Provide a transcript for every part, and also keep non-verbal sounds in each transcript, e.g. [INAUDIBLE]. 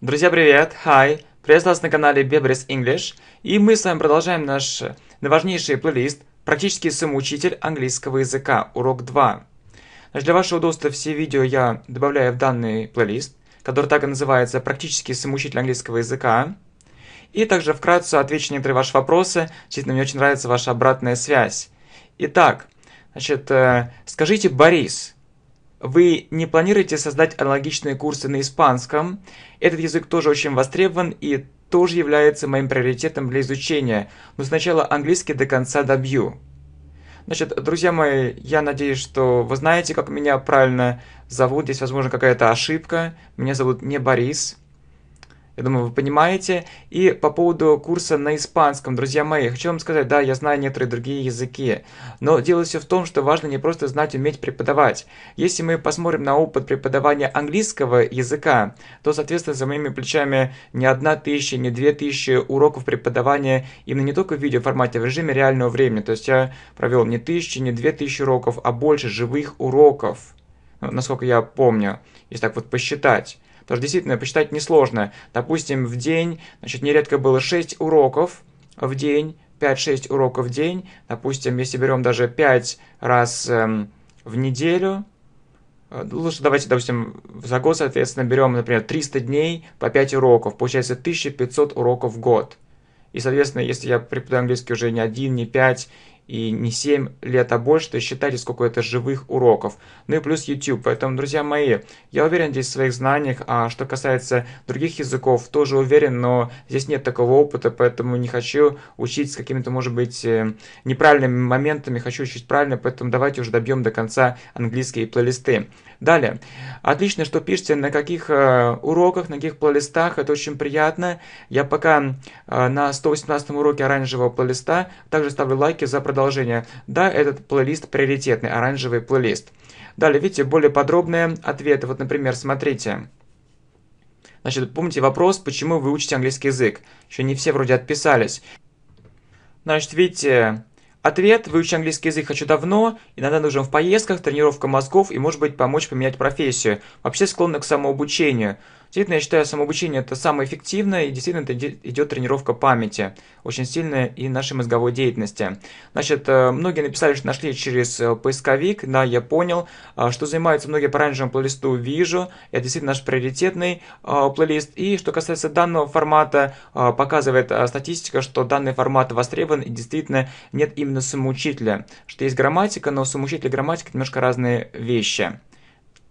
Друзья, привет! Hi! Приветствую вас на канале Bebris English. И мы с вами продолжаем наш э, важнейший плейлист «Практически самоучитель английского языка. Урок 2». Значит, для вашего удобства все видео я добавляю в данный плейлист, который так и называется «Практически самоучитель английского языка». И также вкратце отвечу на некоторые ваши вопросы. Действительно, мне очень нравится ваша обратная связь. Итак, значит, э, скажите «Борис». Вы не планируете создать аналогичные курсы на испанском? Этот язык тоже очень востребован и тоже является моим приоритетом для изучения, но сначала английский до конца добью. Значит, друзья мои, я надеюсь, что вы знаете, как меня правильно зовут. Здесь, возможно, какая-то ошибка. Меня зовут не Борис. Я думаю, вы понимаете. И по поводу курса на испанском, друзья мои, хочу вам сказать, да, я знаю некоторые другие языки, но дело все в том, что важно не просто знать, уметь преподавать. Если мы посмотрим на опыт преподавания английского языка, то, соответственно, за моими плечами не одна тысяча, не две тысячи уроков преподавания именно не только в видеоформате, а в режиме реального времени. То есть я провел не тысячи, не две тысячи уроков, а больше живых уроков, ну, насколько я помню, если так вот посчитать. Потому что действительно посчитать несложно. Допустим, в день, значит, нередко было 6 уроков в день, 5-6 уроков в день. Допустим, если берем даже 5 раз эм, в неделю, э, Лучше давайте, допустим, за год, соответственно, берем, например, 300 дней по 5 уроков. Получается 1500 уроков в год. И, соответственно, если я преподаю английский уже не один, не пять, и не 7 лет, а больше, то считайте, сколько это живых уроков. Ну и плюс YouTube. Поэтому, друзья мои, я уверен здесь в своих знаниях, а что касается других языков, тоже уверен, но здесь нет такого опыта, поэтому не хочу учить с какими-то, может быть, э, неправильными моментами, хочу учить правильно, поэтому давайте уже добьем до конца английские плейлисты. Далее. Отлично, что пишете, на каких э, уроках, на каких плейлистах. Это очень приятно. Я пока э, на 118 уроке оранжевого плейлиста также ставлю лайки за продолжение. Да, этот плейлист приоритетный, оранжевый плейлист. Далее, видите, более подробные ответы. Вот, например, смотрите. Значит, помните вопрос, почему вы учите английский язык? Еще не все вроде отписались. Значит, видите, Ответ – выучить английский язык хочу давно, иногда нужен в поездках, тренировка мозгов и, может быть, помочь поменять профессию. Вообще склонна к самообучению. Действительно, я считаю, самообучение это самое эффективное, и действительно это идет тренировка памяти, очень сильная и нашей мозговой деятельности. Значит, э, многие написали, что нашли через э, поисковик, да, я понял, а, что занимаются многие по оранжевому плейлисту «Вижу», это действительно наш приоритетный а, плейлист, и что касается данного формата, а, показывает статистика, что данный формат востребован, и действительно нет именно самоучителя, что есть грамматика, но самоучитель и грамматика немножко разные вещи.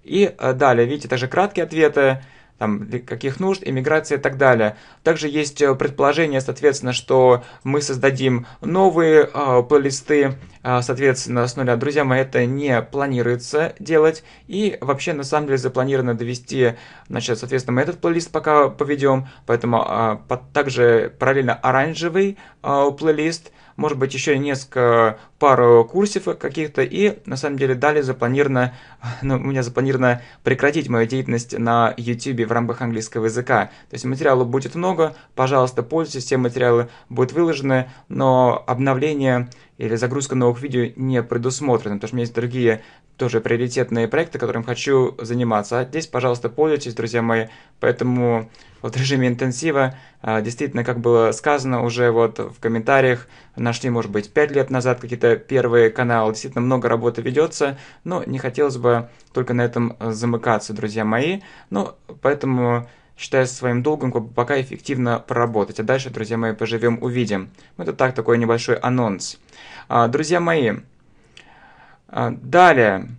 И э, далее, видите, также краткие ответы – там, для каких нужд, иммиграции и так далее. Также есть э, предположение, соответственно, что мы создадим новые э, плейлисты, э, соответственно, с нуля. Друзья мои, это не планируется делать. И вообще, на самом деле, запланировано довести, значит, соответственно, мы этот плейлист пока поведем. Поэтому э, под, также параллельно оранжевый э, плейлист – может быть, еще несколько пару курсов каких-то, и на самом деле далее запланировано, [LAUGHS] ну, у меня запланировано прекратить мою деятельность на YouTube в рамках английского языка. То есть материала будет много, пожалуйста, пользуйтесь, все материалы будут выложены, но обновление или загрузка новых видео не предусмотрена, потому что у меня есть другие тоже приоритетные проекты, которым хочу заниматься. А здесь, пожалуйста, пользуйтесь, друзья мои. Поэтому вот в режиме интенсива, а, действительно, как было сказано уже вот в комментариях, нашли, может быть, 5 лет назад какие-то первые каналы, действительно много работы ведется, но не хотелось бы только на этом а, замыкаться, друзья мои. Ну, поэтому считаю своим долгом пока эффективно поработать. А дальше, друзья мои, поживем, увидим. Это так, такой небольшой анонс. друзья мои, а, далее,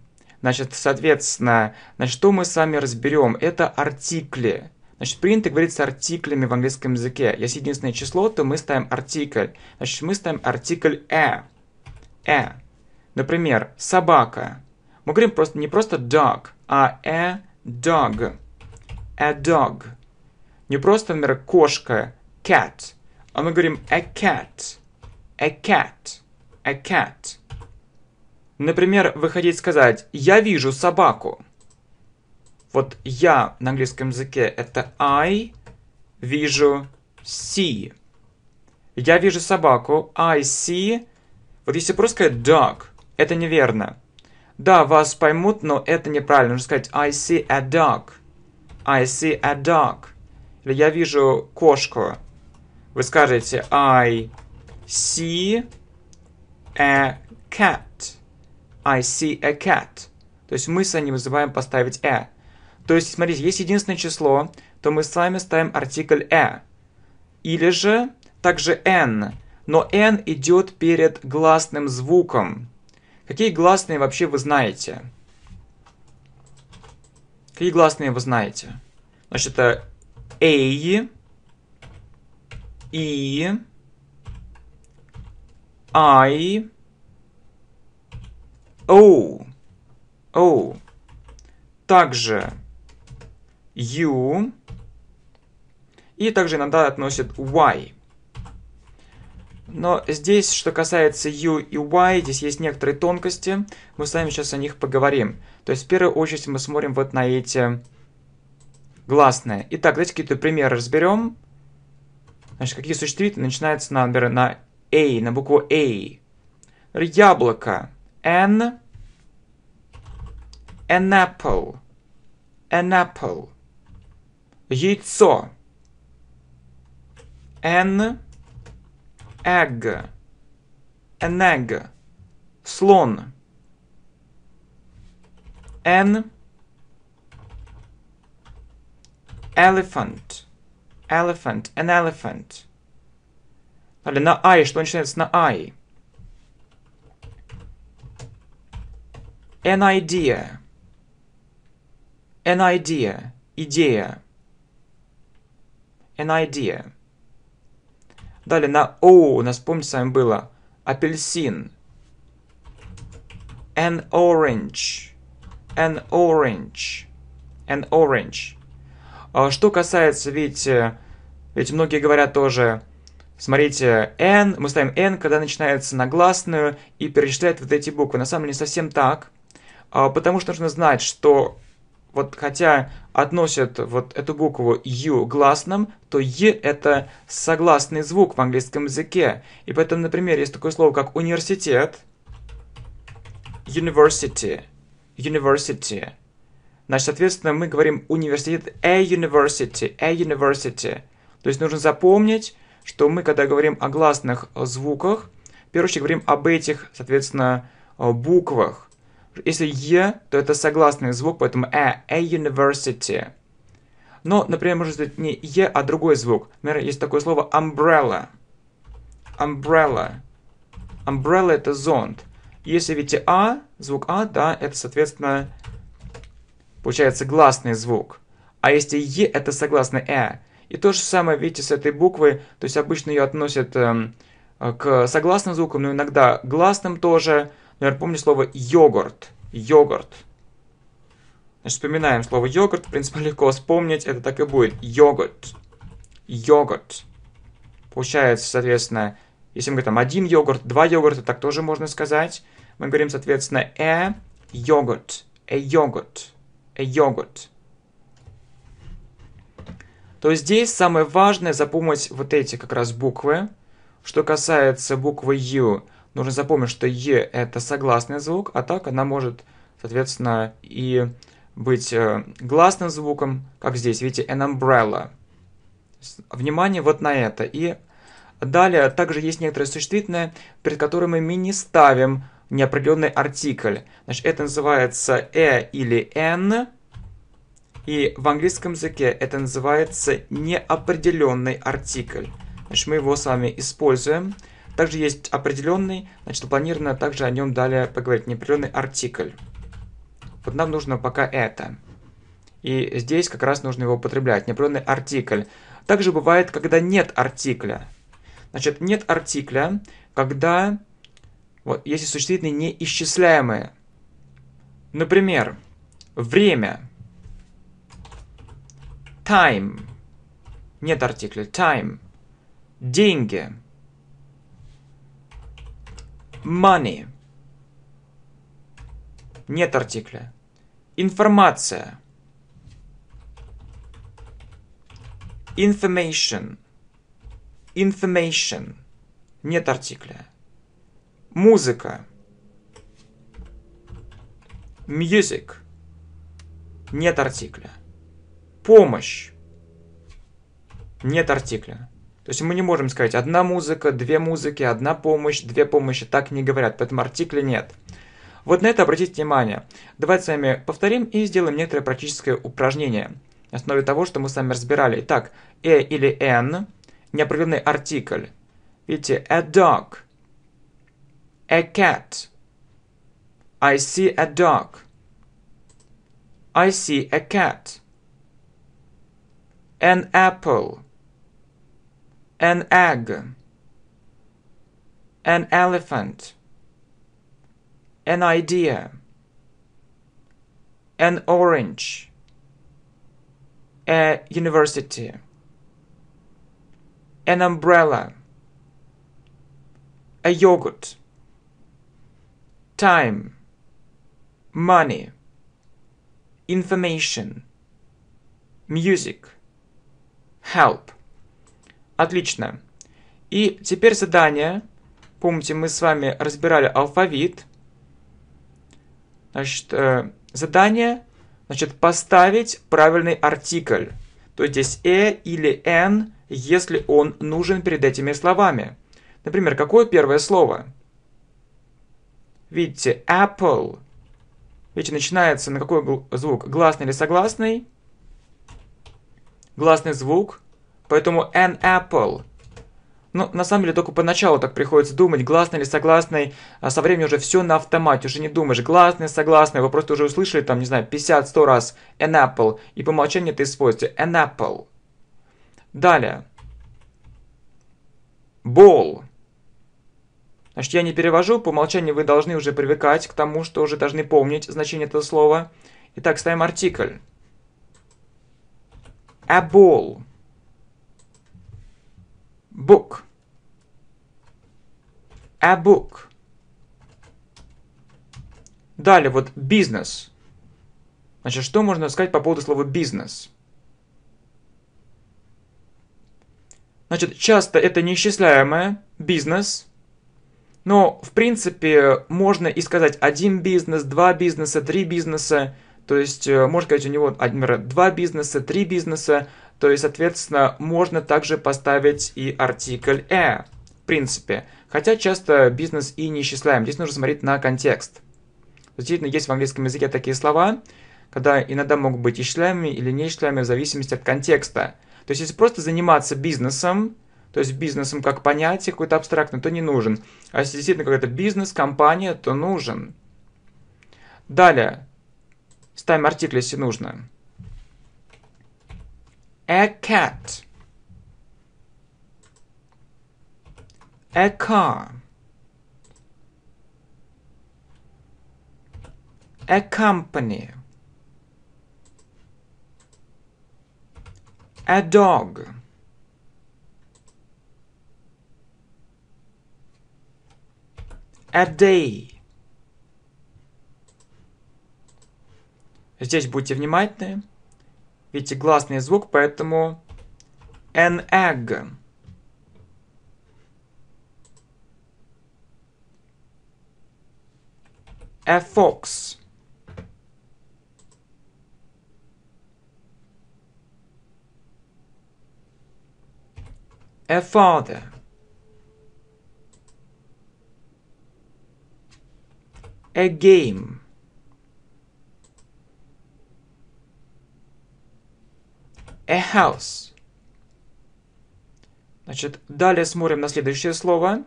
значит, соответственно, значит, что мы с вами разберем? Это артикли. Значит, принято говорить с артиклями в английском языке. Если единственное число, то мы ставим артикль. Значит, мы ставим артикль «э». «э». Например, «собака». Мы говорим просто, не просто «dog», а «a «э dog». «a «Э dog». Не просто, например, «кошка», «cat», а мы говорим «a «э cat», «a cat», «a cat». Например, вы хотите сказать «я вижу собаку». Вот «я» на английском языке это «I», «вижу», «see». «Я вижу собаку», «I see». Вот если просто сказать «dog», это неверно. Да, вас поймут, но это неправильно. Нужно сказать «I see a dog». «I see a dog». Или «я вижу кошку». Вы скажете «I see a cat». I see a cat. То есть мы с вами вызываем поставить a. «э». То есть, смотрите, есть единственное число, то мы с вами ставим артикль a. «э». Или же также n. Но n идет перед гласным звуком. Какие гласные вообще вы знаете? Какие гласные вы знаете? Значит, это a, i, i, O. O. Также U. И также иногда относит Y. Но здесь, что касается U и Y, здесь есть некоторые тонкости. Мы с вами сейчас о них поговорим. То есть, в первую очередь, мы смотрим вот на эти гласные. Итак, давайте какие-то примеры разберем. Значит, какие существительные начинаются, на, например, на A, на букву A. Яблоко. An an apple. An apple. Яйцо. An egg. An egg. Слон. An elephant. Elephant. An elephant. Далее на I. Что начинается на I? An idea. An idea. Идея. An idea. Далее на O у нас, помните, с вами было апельсин. An orange. An orange. An orange. А что касается, видите, ведь многие говорят тоже, смотрите, N, мы ставим N, когда начинается на гласную и перечисляет вот эти буквы. На самом деле не совсем так. А, потому что нужно знать, что вот хотя относят вот эту букву U гласным, то E это согласный звук в английском языке. И поэтому, например, есть такое слово, как университет, university, university. Значит, соответственно, мы говорим университет, a university, a university. То есть нужно запомнить, что мы, когда говорим о гласных звуках, в первую очередь говорим об этих, соответственно, э, буквах. Если «е», то это согласный звук, поэтому э, «a «э university». Но, например, может быть не «е», а другой звук. Например, есть такое слово «umbrella». «Umbrella». «Umbrella» — это зонт. Если видите «а», звук «а», да, это, соответственно, получается гласный звук. А если «е», это согласный «э». И то же самое, видите, с этой буквы, то есть обычно ее относят эм, к согласным звукам, но иногда гласным тоже – Например, помню слово йогурт. Йогурт. Значит, вспоминаем слово йогурт. В принципе, [LAUGHS] легко вспомнить. Это так и будет. Йогурт. Йогурт. Получается, соответственно, если мы говорим один йогурт, два йогурта, так тоже можно сказать. Мы говорим, соответственно, э йогурт. Э йогурт. Э йогурт. То здесь самое важное запомнить вот эти как раз буквы. Что касается буквы ю. Нужно запомнить, что Е – это согласный звук, а так она может, соответственно, и быть э, гласным звуком, как здесь, видите, an umbrella. Внимание вот на это. И далее также есть некоторое существительное, перед которым мы не ставим неопределенный артикль. Значит, это называется «э» или «н», и в английском языке это называется неопределенный артикль. Значит, мы его с вами используем. Также есть определенный, значит, запланировано а также о нем далее поговорить, неопределенный артикль. Вот нам нужно пока это. И здесь как раз нужно его употреблять, неопределенный артикль. Также бывает, когда нет артикля. Значит, нет артикля, когда вот, если существительные неисчисляемые. Например, время. Time. Нет артикля. Time. Деньги. Деньги Money. Нет артикля. Информация. Information. Information. Нет артикля. Музыка. Music. Нет артикля. Помощь. Нет артикля. То есть мы не можем сказать одна музыка, две музыки, одна помощь, две помощи. Так не говорят, поэтому артикля нет. Вот на это обратите внимание. Давайте с вами повторим и сделаем некоторое практическое упражнение. На основе того, что мы с вами разбирали. Итак, «э» или «н» – неопределенный артикль. Видите, «a dog», «a cat», «I see a dog», «I see a cat», «an apple», an egg an elephant an idea an orange a university an umbrella a yogurt time money information music help Отлично. И теперь задание. Помните, мы с вами разбирали алфавит. Значит, э, задание, значит, поставить правильный артикль. То есть здесь «э» или «н», если он нужен перед этими словами. Например, какое первое слово? Видите, apple. Видите, начинается на какой звук? Гласный или согласный? Гласный звук – Поэтому an apple. Ну, на самом деле, только поначалу так приходится думать, гласный или согласный, а со временем уже все на автомате, уже не думаешь, гласный, согласный, вы просто уже услышали там, не знаю, 50-100 раз an apple, и по умолчанию это используете an apple. Далее. Ball. Значит, я не перевожу, по умолчанию вы должны уже привыкать к тому, что уже должны помнить значение этого слова. Итак, ставим артикль. A ball book a book. Далее, вот бизнес. Значит, что можно сказать по поводу слова бизнес? Значит, часто это неисчисляемое бизнес, но в принципе можно и сказать один бизнес, два бизнеса, три бизнеса. То есть э, можно сказать у него, например, два бизнеса, три бизнеса, то есть, соответственно, можно также поставить и артикль «э», в принципе. Хотя часто бизнес и не исчисляем. Здесь нужно смотреть на контекст. Действительно, есть в английском языке такие слова, когда иногда могут быть исчисляемыми или неисчисляемыми в зависимости от контекста. То есть, если просто заниматься бизнесом, то есть бизнесом как понятие какое-то абстрактное, то не нужен. А если действительно какой-то бизнес, компания, то нужен. Далее, ставим артикль, если нужно. a cat, a car, a company, a dog, a day. Здесь будьте внимательны. пятигласный звук, поэтому an egg. A fox. A father. A game. a house. Значит, далее смотрим на следующее слово.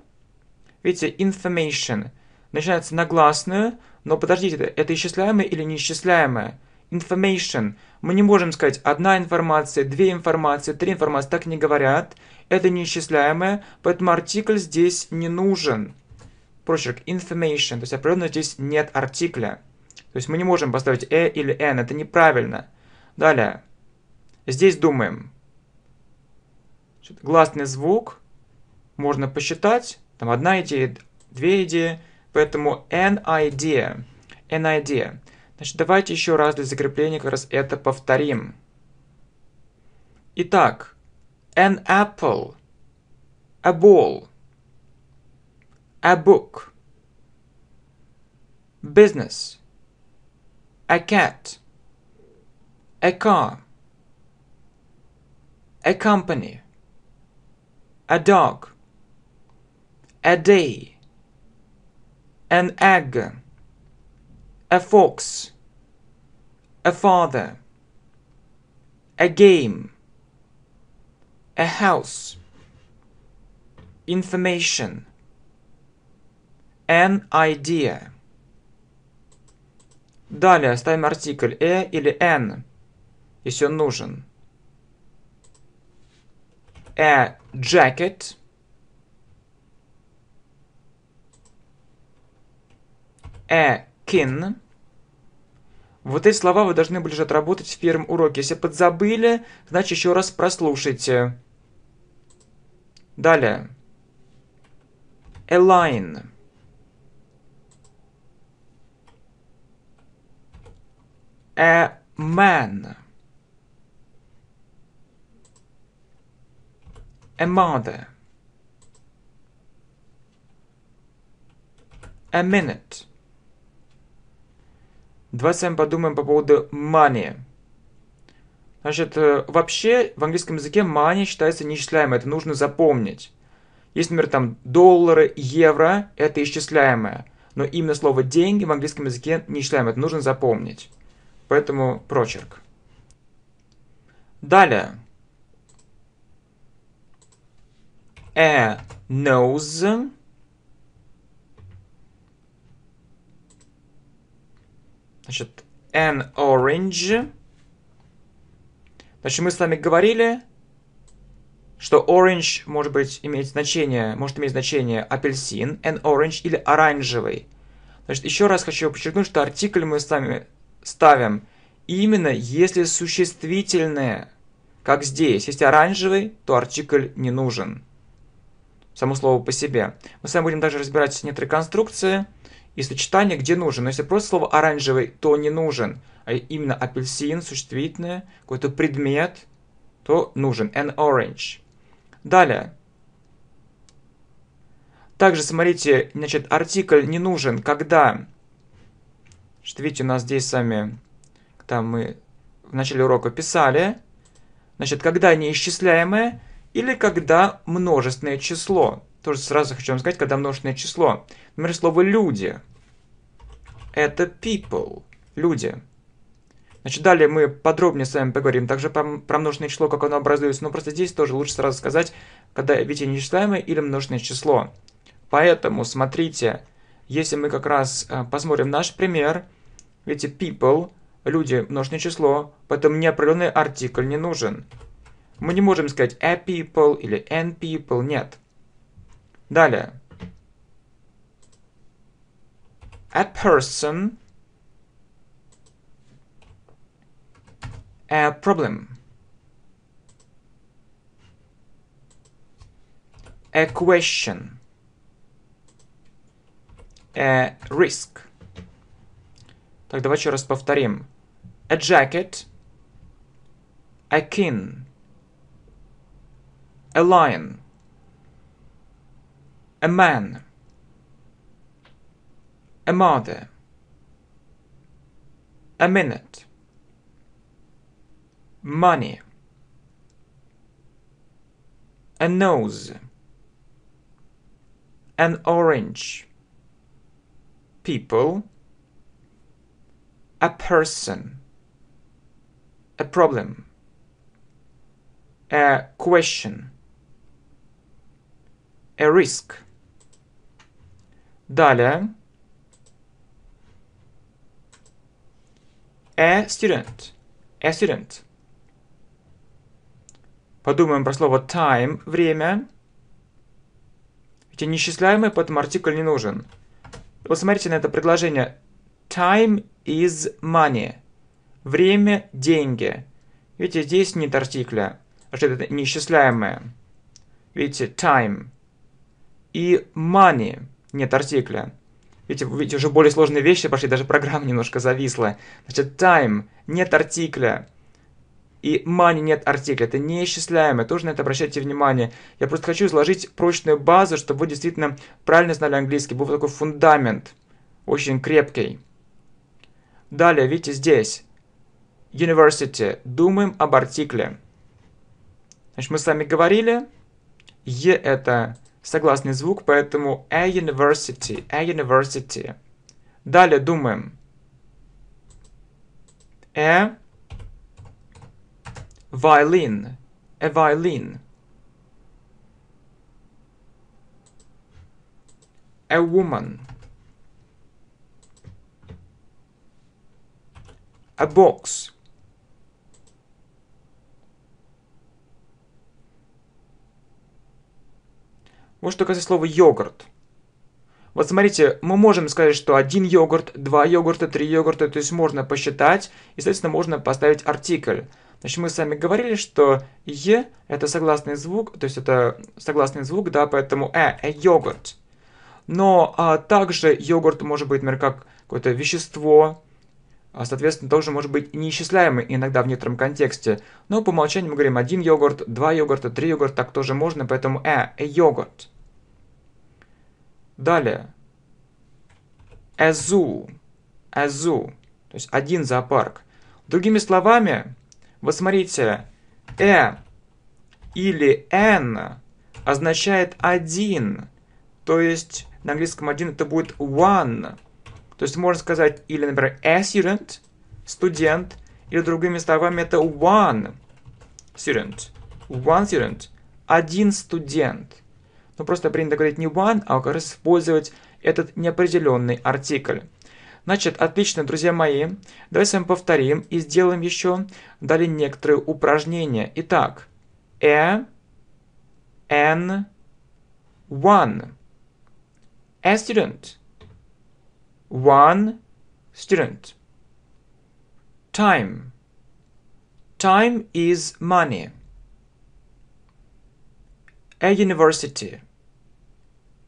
Видите, information. Начинается на гласную, но подождите, это исчисляемое или неисчисляемое? Information. Мы не можем сказать одна информация, две информации, три информации. Так не говорят. Это неисчисляемое, поэтому артикль здесь не нужен. Прочерк information. То есть определенно здесь нет артикля. То есть мы не можем поставить э или н, Это неправильно. Далее. Здесь думаем. Гласный звук можно посчитать. Там одна идея, две идеи. Поэтому an idea. An idea. Значит, давайте еще раз для закрепления как раз это повторим. Итак, an apple, a ball, a book, business, a cat, a car. a company, a dog, a day, an egg, a fox, a father, a game, a house, information, an idea. Далее ставим артикль «э» или «н», если он нужен. a jacket a kin. Вот эти слова вы должны были же отработать в первом уроке. Если подзабыли, значит еще раз прослушайте. Далее. A line. A man. A mother. A minute. Давай с вами подумаем по поводу money. Значит, э, вообще в английском языке money считается неисчисляемой, это нужно запомнить. Есть, например, там доллары, евро, это исчисляемое. Но именно слово деньги в английском языке неисчисляемое, это нужно запомнить. Поэтому прочерк. Далее. a nose значит an orange значит мы с вами говорили что orange может быть иметь значение может иметь значение апельсин an orange или оранжевый значит еще раз хочу подчеркнуть что артикль мы с вами ставим именно если существительное как здесь. Если оранжевый, то артикль не нужен само слово по себе. Мы с вами будем даже разбирать некоторые конструкции и сочетания, где нужен. Но если просто слово оранжевый, то не нужен, а именно апельсин, существительное, какой-то предмет, то нужен an orange. Далее. Также смотрите, значит, артикль не нужен, когда... Что видите, у нас здесь сами, там мы в начале урока писали. Значит, когда неисчисляемое, или когда множественное число. Тоже сразу хочу вам сказать, когда множественное число. Например, слово «люди». Это people. Люди. Значит, далее мы подробнее с вами поговорим также про, про множественное число, как оно образуется. Но просто здесь тоже лучше сразу сказать, когда ведь нечитаемое или множественное число. Поэтому смотрите, если мы как раз э, посмотрим наш пример, видите, people, люди, множественное число, поэтому неопределенный артикль не нужен. Мы не можем сказать a people или n people, нет. Далее. A person. A problem. A question. A risk. Так, давай еще раз повторим. A jacket. A kin. A lion. A man. A mother. A minute. Money. A nose. An orange. People. A person. A problem. A question a risk. Далее. A student. A student. Подумаем про слово time – время. Ведь неисчисляемый, поэтому артикль не нужен. Вот смотрите на это предложение. Time is money. Время – деньги. Видите, здесь нет артикля, а что это неисчисляемое. Видите, time – и money нет артикля. Видите, видите, уже более сложные вещи пошли, даже программа [LAUGHS] немножко зависла. Значит, time нет артикля. И money нет артикля. Это неисчисляемое. Тоже на это обращайте внимание. Я просто хочу изложить прочную базу, чтобы вы действительно правильно знали английский. Был такой фундамент. Очень крепкий. Далее, видите, здесь. University. Думаем об артикле. Значит, мы с вами говорили. Е e это согласный звук, поэтому a university, a university. Далее думаем. A violin, a violin. A woman. A box. Вот что касается слова «йогурт». Вот смотрите, мы можем сказать, что один йогурт, два йогурта, три йогурта, то есть можно посчитать, и, соответственно, можно поставить артикль. Значит, мы с вами говорили, что «е» – это согласный звук, то есть это согласный звук, да, поэтому «э» – «э йогурт». Но а, также йогурт может быть, например, как какое-то вещество, а соответственно тоже может быть неисчисляемый иногда в некотором контексте. Но по умолчанию мы говорим один йогурт, два йогурта, три йогурта, так тоже можно, поэтому э, э йогурт. Далее. Эзу. Эзу. То есть один зоопарк. Другими словами, вот смотрите, э или н означает один. То есть на английском один это будет one. То есть можно сказать или, например, a student, студент, или другими словами это one student, one student, один студент. Но ну, просто принято говорить не one, а как раз использовать этот неопределенный артикль. Значит, отлично, друзья мои. Давайте с вами повторим и сделаем еще далее некоторые упражнения. Итак, a, n, one. A student – one student. Time. Time is money. A university.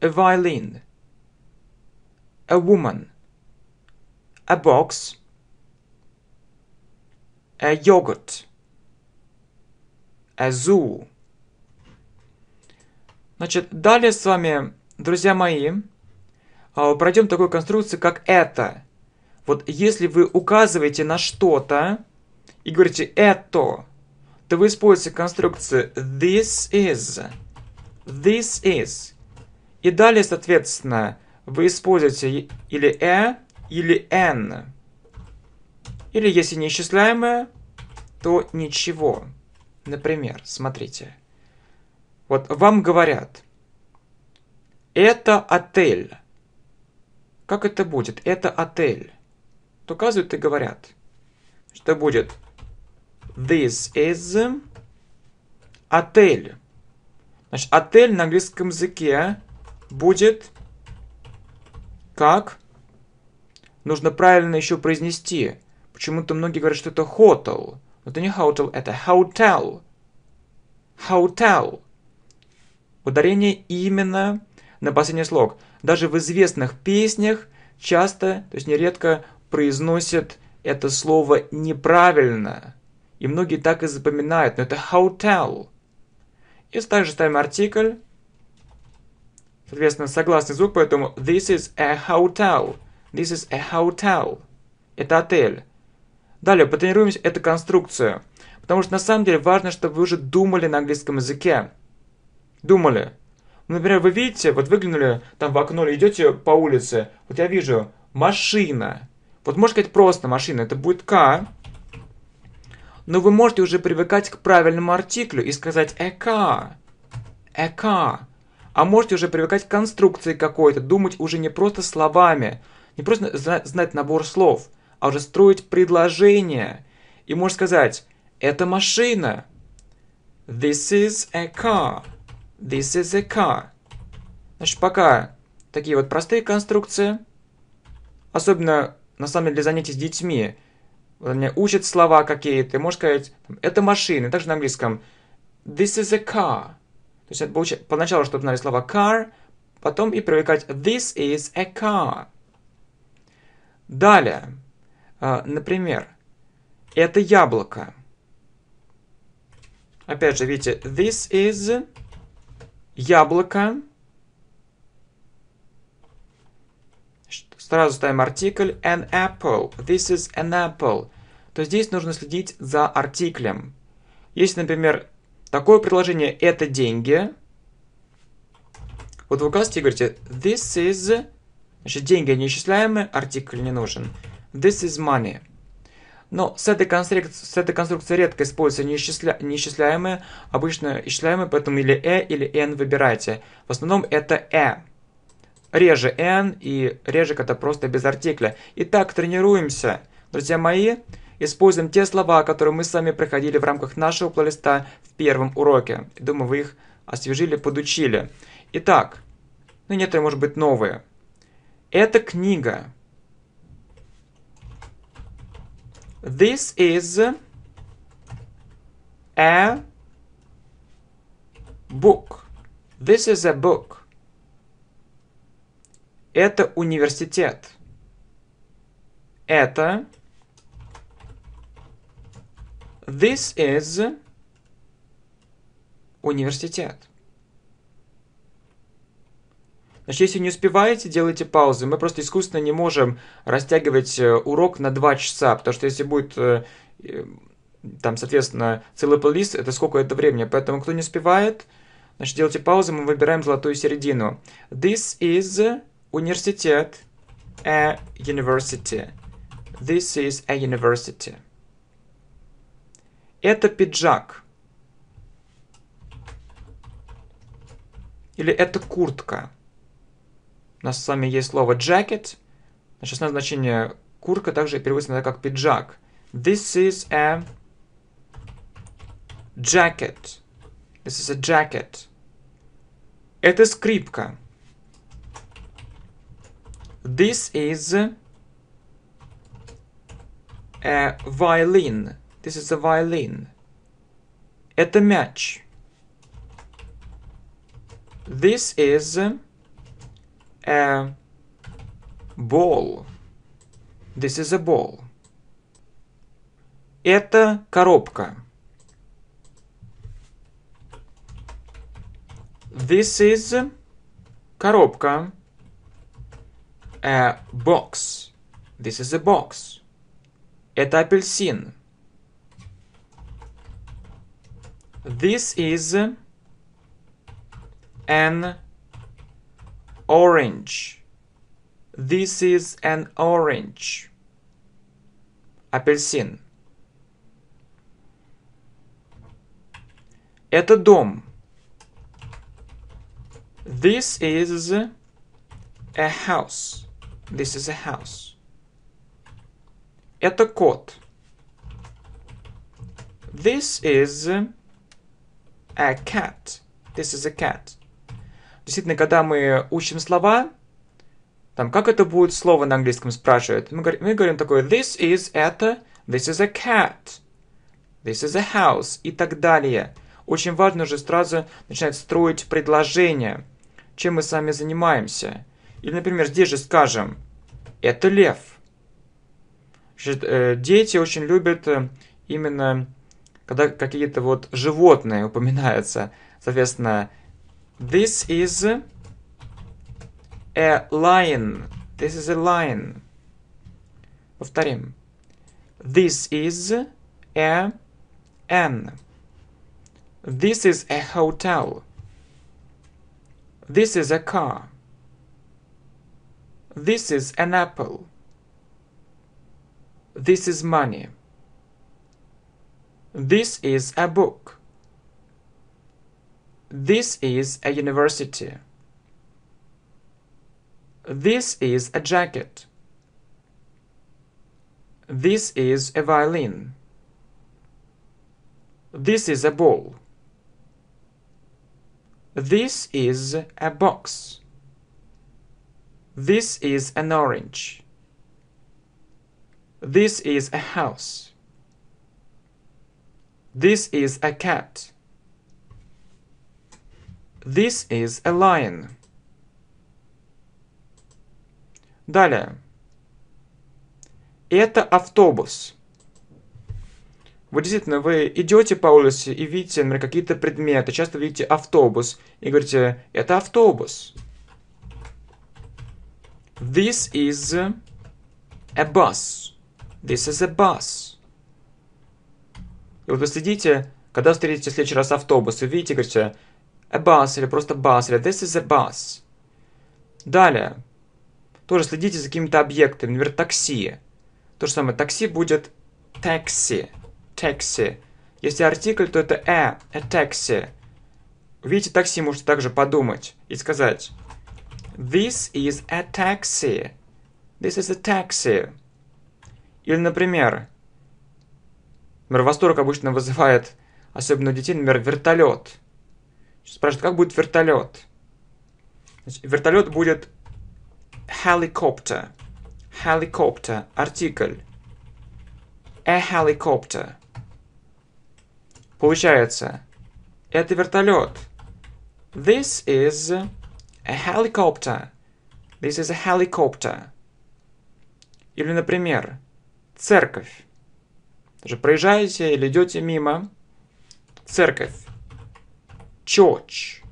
A violin. A woman. A box. A yogurt. A zoo. Значит, далее с вами, друзья мои, А, пройдем такую конструкцию, как это. Вот если вы указываете на что-то и говорите это, то вы используете конструкцию this is, this is. И далее, соответственно, вы используете или э, или n. Или если неисчисляемое, то ничего. Например, смотрите. Вот вам говорят, это отель как это будет? Это отель. Указывают и говорят. Что будет? This is отель. Значит, отель на английском языке будет как? Нужно правильно еще произнести. Почему-то многие говорят, что это hotel, Но это не hotel, это hotel. Hotel. Ударение именно на последний слог. Даже в известных песнях часто, то есть нередко произносят это слово неправильно. И многие так и запоминают, но это hotel. И также ставим артикль, соответственно, согласный звук, поэтому this is a hotel, this is a hotel. Это отель. Далее, потренируемся эту конструкцию. Потому что на самом деле важно, чтобы вы уже думали на английском языке. Думали например, вы видите, вот выглянули там в окно или идете по улице, вот я вижу машина. Вот можно сказать просто машина, это будет К. Но вы можете уже привыкать к правильному артиклю и сказать э-к, э ЭК. А можете уже привыкать к конструкции какой-то, думать уже не просто словами, не просто знать набор слов, а уже строить предложение. И можешь сказать, это машина. This is a car. This is a car. Значит, пока такие вот простые конструкции, особенно на самом деле для занятий с детьми, вот они учат слова какие-то, Можешь сказать, это машина, также на английском this is a car. То есть это получается, поначалу, чтобы знали слова car, потом и привлекать this is a car. Далее, а, например, это яблоко. Опять же, видите, this is яблоко. Сразу ставим артикль an apple. This is an apple. То здесь нужно следить за артиклем. Если, например, такое предложение «это деньги», вот вы указываете и говорите «this is...» Значит, деньги неисчисляемые, артикль не нужен. «This is money». Но с этой, конструк с этой конструкцией редко используются неисчисля, неисчисляемые, обычно исчисляемые, поэтому или e, или n выбирайте. В основном это e. Реже n и реже это просто без артикля. Итак, тренируемся. Друзья мои, используем те слова, которые мы с вами проходили в рамках нашего плейлиста в первом уроке. Думаю, вы их освежили, подучили. Итак, ну некоторые, может быть, новые. Эта книга This is a book. This is a book. Это университет. Это This is университет. Значит, если не успеваете, делайте паузы. Мы просто искусственно не можем растягивать э, урок на 2 часа, потому что если будет э, э, там, соответственно, целый плейлист, это сколько это времени. Поэтому, кто не успевает, значит, делайте паузы, мы выбираем золотую середину. This is университет, a university. This is a university. Это пиджак. Или это куртка. У нас с вами есть слово jacket. Честное значение куртка также переводится как пиджак. This is a jacket. This is a jacket. Это скрипка. This is a violin. This is a violin. Это мяч. This is a ball. This is a ball. Это коробка. This is коробка. A box. This is a box. Это апельсин. This is an orange. This is an orange. Апельсин. Это дом. This is a house. This is a house. Это кот. This is a cat. This is a cat. действительно, когда мы учим слова, там, как это будет слово на английском спрашивают, мы, говорим, мы говорим такое this is это, this is a cat, this is a house и так далее. Очень важно же сразу начинать строить предложение, чем мы с вами занимаемся. Или, например, здесь же скажем, это лев. Значит, э, дети очень любят э, именно, когда какие-то вот животные упоминаются, соответственно, This is a lion. This is a lion. Повторим. This is a an. This is a hotel. This is a car. This is an apple. This is money. This is a book. This is a university. This is a jacket. This is a violin. This is a ball. This is a box. This is an orange. This is a house. This is a cat. This is a lion. Далее. Это автобус. Вы действительно, вы идете по улице и видите, например, какие-то предметы. Часто видите автобус и говорите, это автобус. This is a bus. This is a bus. И вот вы следите, когда встретите в следующий раз автобус, вы видите, говорите, a bus или просто bus, или this is a bus. Далее. Тоже следите за какими-то объектами, например, такси. То же самое, такси будет taxi, taxi. Если артикль, то это a, a taxi. Видите, такси можете также подумать и сказать This is a taxi. This is a taxi. Или, например, например восторг обычно вызывает, особенно у детей, например, вертолет – Спрашивают, как будет вертолет? Значит, вертолет будет helicopter. Helicopter. Артикль. A helicopter. Получается, это вертолет. This is a helicopter. This is a helicopter. Или, например, церковь. Даже проезжаете или идете мимо. Церковь church,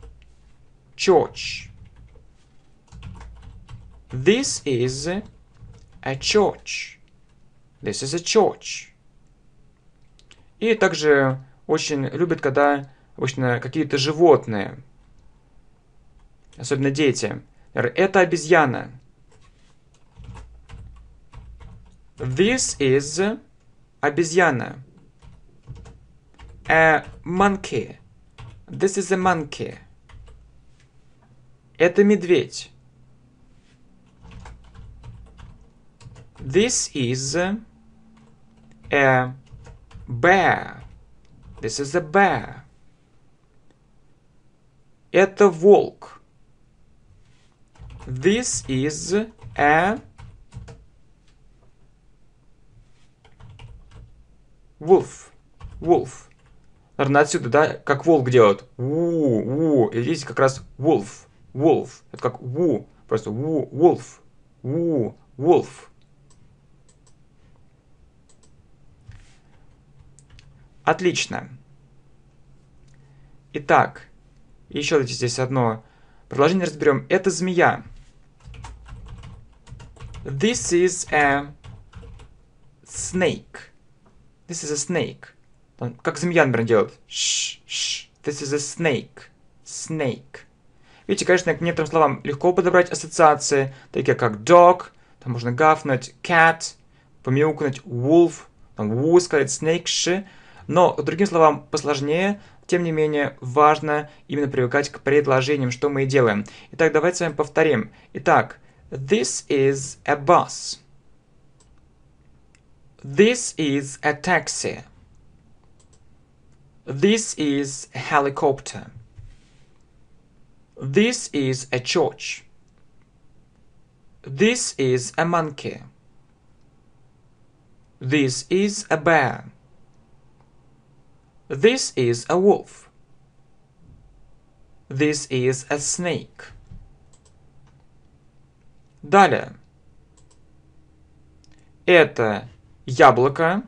church. This is a church. This is a church. И также очень любят, когда обычно какие-то животные, особенно дети. Например, это обезьяна. This is обезьяна. A monkey. This is a monkey. Это медведь. This is a bear. This is a bear. Это волк. This is a wolf. Wolf. Наверное, отсюда, да, как волк делают. У, у, и здесь как раз wolf, wolf. Это как у, просто у, wolf, у, wolf. Отлично. Итак, еще давайте здесь одно предложение разберем. Это змея. This is a snake. This is a snake. Он, как змея прям делает. ш This is a snake. Snake. Видите, конечно, к некоторым словам легко подобрать ассоциации, такие как dog, там можно гафнуть, cat, помяукнуть, wolf, там woo сказать, snake, sh. Но к другим словам посложнее, тем не менее, важно именно привыкать к предложениям, что мы и делаем. Итак, давайте с вами повторим. Итак, this is a bus. This is a taxi. This is a helicopter. This is a church. This is a monkey. This is a bear. This is a wolf. This is a snake. Далее. Это яблоко.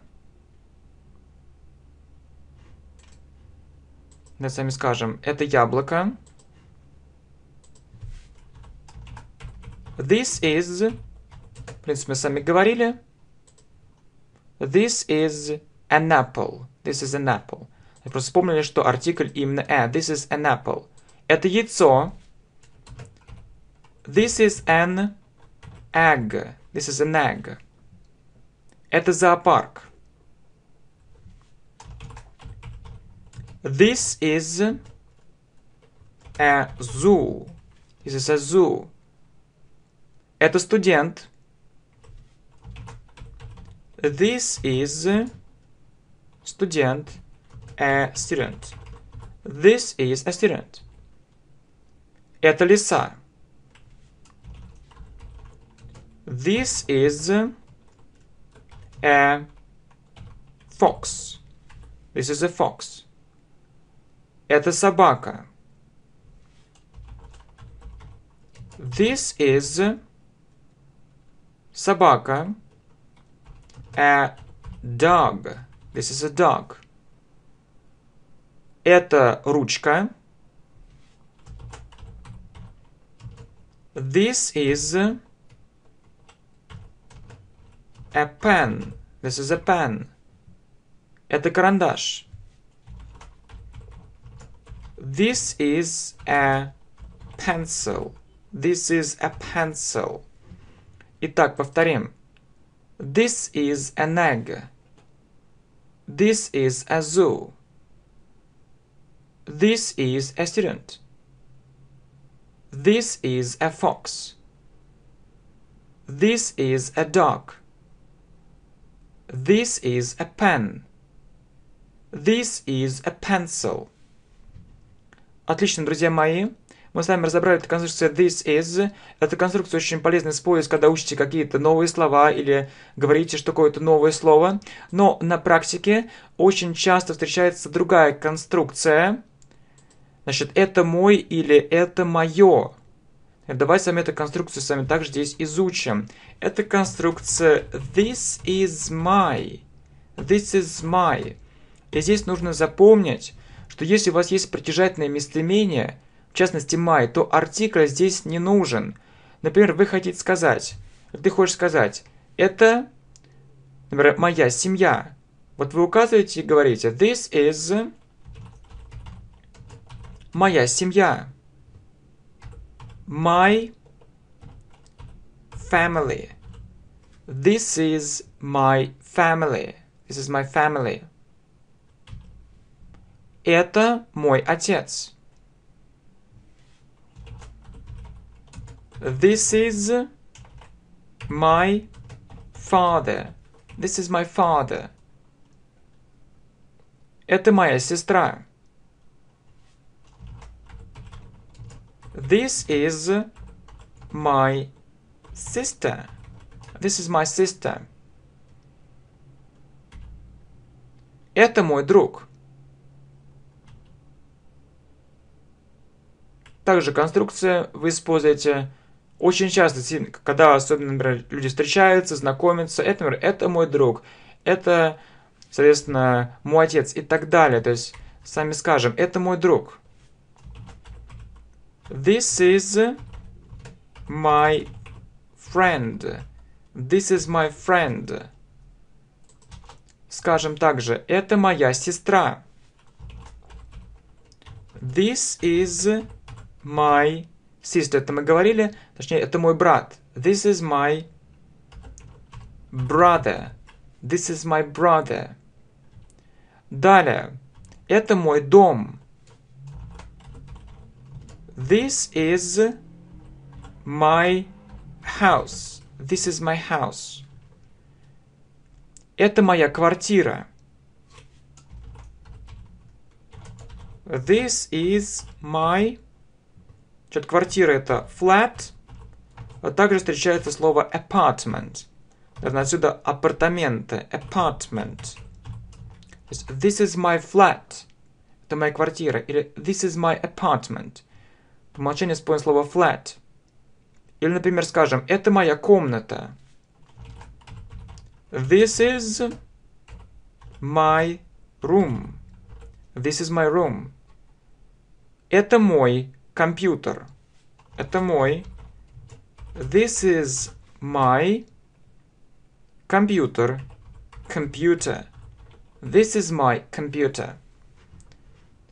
Давай сами скажем, это яблоко. This is, в принципе, мы сами говорили. This is an apple. This is an apple. Я просто вспомнили, что артикль именно э. This is an apple. Это яйцо. This is an egg. This is an egg. Это зоопарк. This is a zoo. This is a zoo. Это студент. This is student, a student. This is a student. Это лиса. This is a fox. This is a fox. Это собака. This is собака. A dog. This is a dog. Это ручка. This is a pen. This is a pen. Это карандаш. This is a pencil. This is a pencil. Итак, повторим. This is an egg. This is a zoo. This is a student. This is a fox. This is a dog. This is a pen. This is a pencil. Отлично, друзья мои. Мы с вами разобрали эту конструкцию this is. Эта конструкция очень полезна использовать, когда учите какие-то новые слова или говорите, что какое-то новое слово. Но на практике очень часто встречается другая конструкция. Значит, это мой или это мое. Давайте с вами эту конструкцию с вами также здесь изучим. Это конструкция this is my. This is my. И здесь нужно запомнить, что если у вас есть притяжательное местоимение, в частности «my», то артикль здесь не нужен. Например, вы хотите сказать, ты хочешь сказать, это, например, моя семья. Вот вы указываете и говорите, this is моя семья. My family. This is my family. This is my family. Это мой отец. This is my father. This is my father. Это моя сестра. This is my sister. This is my sister. Это мой друг. Также конструкция вы используете очень часто, когда особенно, например, люди встречаются, знакомятся, это, например, это мой друг, это, соответственно, мой отец и так далее. То есть, сами скажем, это мой друг. This is my friend. This is my friend. Скажем также, это моя сестра. This is my sister. Это мы говорили, точнее, это мой брат. This is my brother. This is my brother. Далее. Это мой дом. This is my house. This is my house. Это моя квартира. This is my Значит, квартира это flat. А также встречается слово apartment. Наверное, отсюда апартаменты. Apartment. this is my flat. Это моя квартира. Или this is my apartment. По умолчанию используем слово flat. Или, например, скажем, это моя комната. This is my room. This is my room. Это мой компьютер. Это мой. This is my computer. Computer. This is my computer.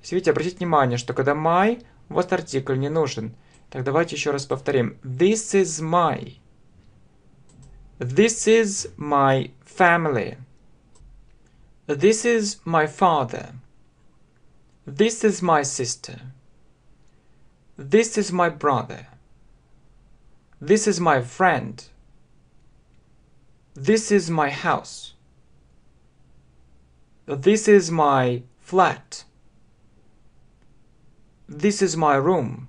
Есть, видите, обратите внимание, что когда my, вот артикль не нужен. Так давайте еще раз повторим. This is my. This is my family. This is my father. This is my sister. This is my brother. This is my friend. This is my house. This is my flat. This is my room.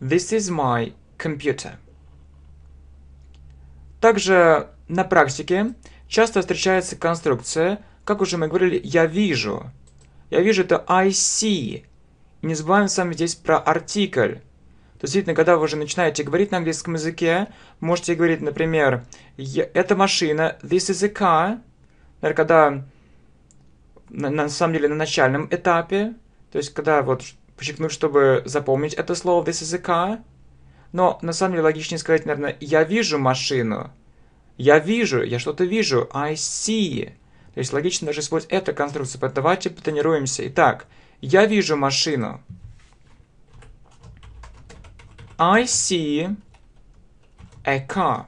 This is my computer. Также на практике часто встречается конструкция, как уже мы говорили, «я вижу». «Я вижу» — это «I see», не забываем с вами здесь про артикль. То есть, действительно, когда вы уже начинаете говорить на английском языке, можете говорить, например, «эта машина», «this is a car», например, когда на, на самом деле на начальном этапе, то есть, когда вот подчеркнуть, чтобы запомнить это слово «this is a car», но на самом деле логичнее сказать, наверное, «я вижу машину», «я вижу», «я что-то вижу», «I see». То есть логично даже использовать эту конструкцию. Поэтому давайте потренируемся. Итак, я вижу машину. I see a car.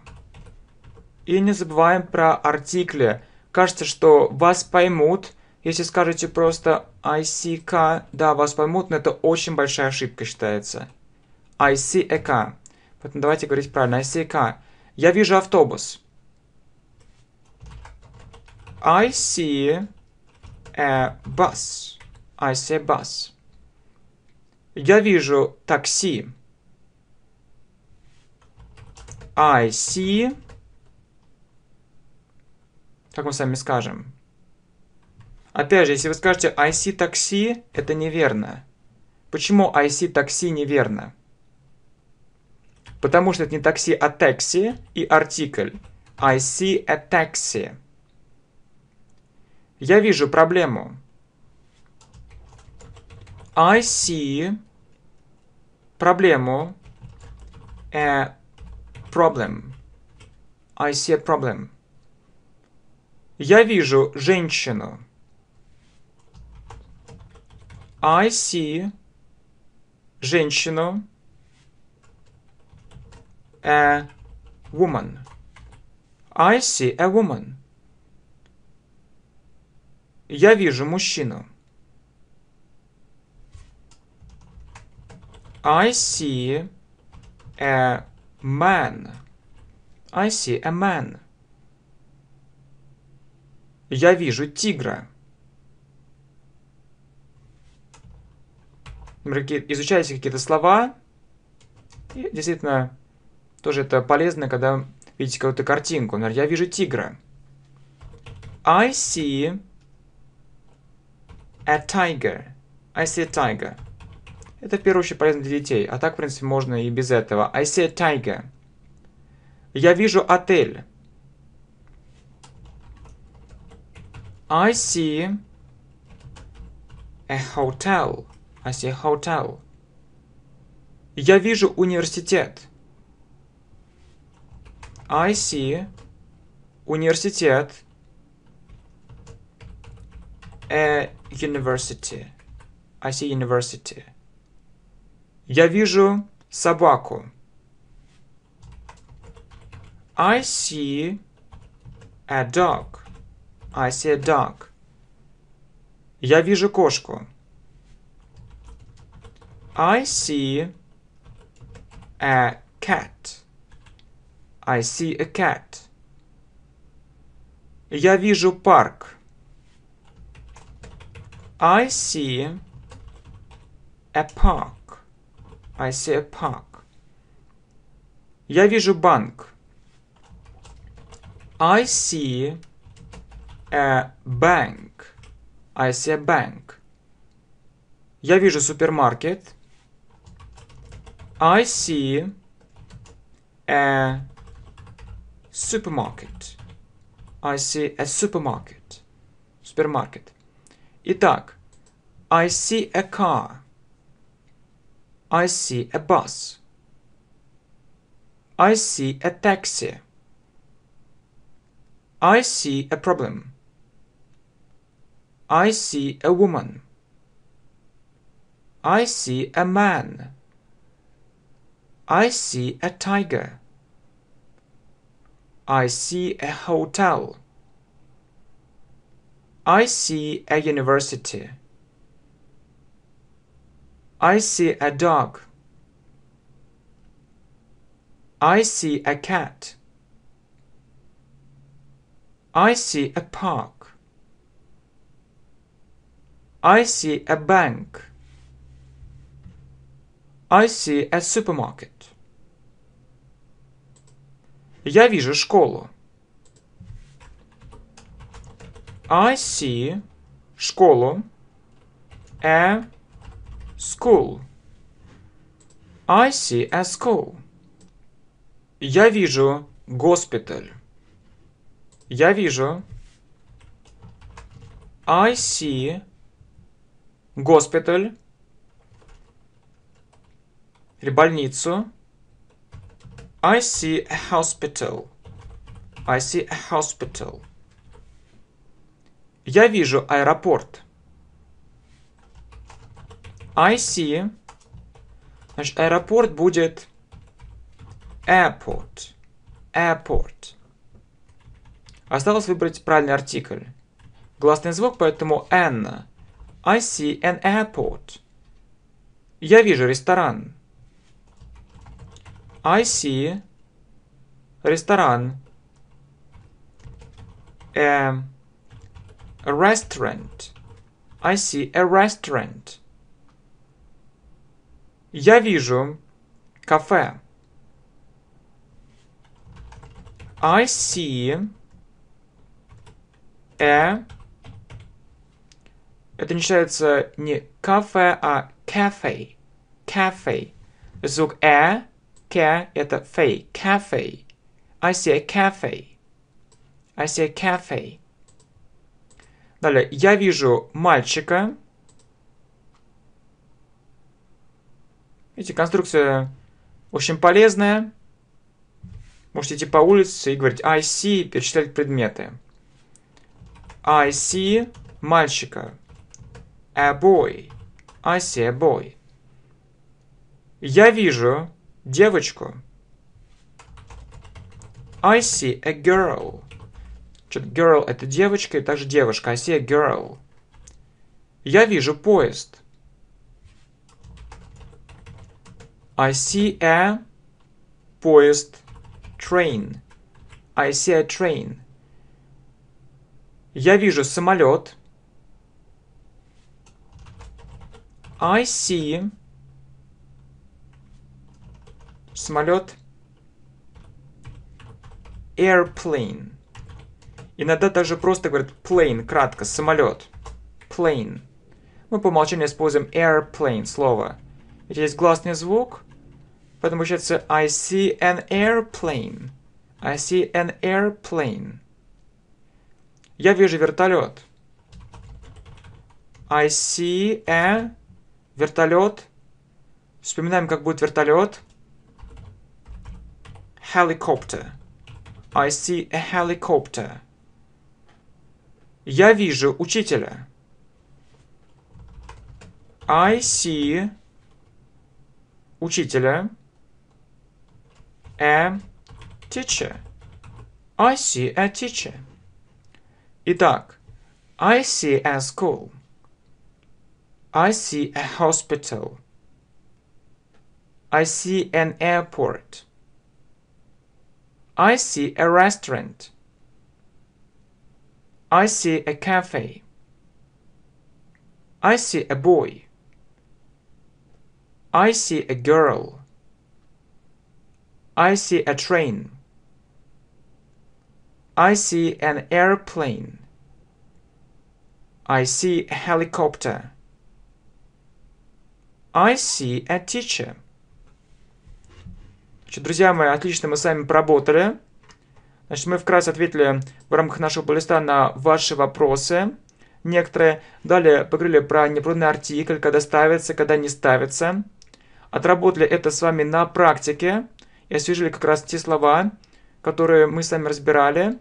И не забываем про артикли. Кажется, что вас поймут, если скажете просто I see car. Да, вас поймут, но это очень большая ошибка считается. I see a car. Поэтому давайте говорить правильно. I see a car. Я вижу автобус. I see a bus. I see bus. Я вижу такси. I see... Как мы с вами скажем? Опять же, если вы скажете I see такси, это неверно. Почему I see такси неверно? Потому что это не такси, а такси и артикль. I see a taxi. Я вижу проблему. I see проблему a problem. I see a problem. Я вижу женщину. I see женщину a woman. I see a woman. Я вижу мужчину. I see a man. I see a man. Я вижу тигра. Изучайте какие-то слова. И действительно, тоже это полезно, когда видите какую-то картинку. Например, я вижу тигра. I see a tiger. I see a tiger. Это в первую очередь полезно для детей, а так, в принципе, можно и без этого. I see a tiger. Я вижу отель. I see a hotel. I see a hotel. Я вижу университет. I see университет. A university. I see university. Я вижу собаку. I see a dog. I see a dog. Я вижу кошку. I see a cat. I see a cat. Я вижу парк. I see a park. I see a park. Я вижу банк. I see a bank. I see a bank. Я вижу супермаркет. I see a supermarket. I see a supermarket. Супермаркет. Итак, I see a car. I see a bus. I see a taxi. I see a problem. I see a woman. I see a man. I see a tiger. I see a hotel. I see a university. I see a dog. I see a cat. I see a park. I see a bank. I see a supermarket. Я вижу школу. I see школу. A э School. I see a school. Я вижу госпиталь. Я вижу. I see госпиталь или больницу. I see a hospital. I see a hospital. Я вижу аэропорт. IC. Значит, аэропорт будет airport. Airport. Осталось выбрать правильный артикль. Гласный звук, поэтому N. I see an airport. Я вижу ресторан. I see ресторан. A restaurant. I see a restaurant. Я вижу кафе. I see a... Это не считается не кафе, а кафе. Кафе. Звук э, к это фей. Кафе. I see a cafe. I see a cafe. Далее, я вижу мальчика. Видите, конструкция очень полезная. Можете идти по улице и говорить I see, перечислять предметы. I see мальчика. A boy. I see a boy. Я вижу девочку. I see a girl. Значит, girl это девочка и также девушка. I see a girl. Я вижу поезд. I see a поезд. Train. I see a train. Я вижу самолет. I see самолет airplane. Иногда даже просто говорят plane, кратко, самолет. Plane. Мы по умолчанию используем airplane слово. Здесь гласный звук, Поэтому получается I see an airplane. I see an airplane. Я вижу вертолет. I see a вертолет. Вспоминаем, как будет вертолет. Helicopter. I see a helicopter. Я вижу учителя. I see учителя. a teacher. I see a teacher. Итак, I see a school. I see a hospital. I see an airport. I see a restaurant. I see a cafe. I see a boy. I see a girl. I see a train. I see an airplane. I see a helicopter. I see a teacher. Значит, друзья мои, отлично мы с вами поработали. Значит, мы вкратце ответили в рамках нашего полиста на ваши вопросы. Некоторые. Далее поговорили про неправильный артикль, когда ставится, когда не ставится. Отработали это с вами на практике и освежили как раз те слова, которые мы сами разбирали.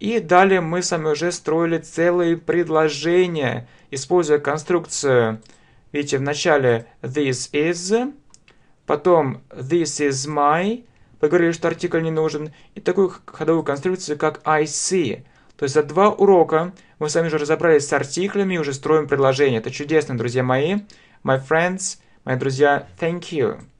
И далее мы сами уже строили целые предложения, используя конструкцию. Видите, в начале this is, потом this is my, поговорили, что артикль не нужен, и такую ходовую конструкцию, как I see. То есть за два урока мы сами уже разобрались с артиклями и уже строим предложения. Это чудесно, друзья мои. My friends, мои друзья, thank you.